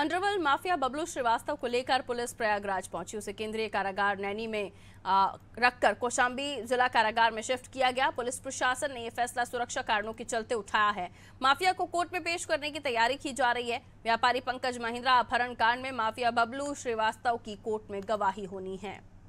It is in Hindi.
अंडरवर्ल्ड माफिया बबलू श्रीवास्तव को लेकर पुलिस प्रयागराज पहुंची उसे केंद्रीय कारागार नैनी में रखकर कोशाम्बी जिला कारागार में शिफ्ट किया गया पुलिस प्रशासन ने यह फैसला सुरक्षा कारणों के चलते उठाया है माफिया को कोर्ट में पेश करने की तैयारी की जा रही है व्यापारी पंकज महिंद्रा अपहरण कांड में माफिया बबलू श्रीवास्तव की कोर्ट में गवाही होनी है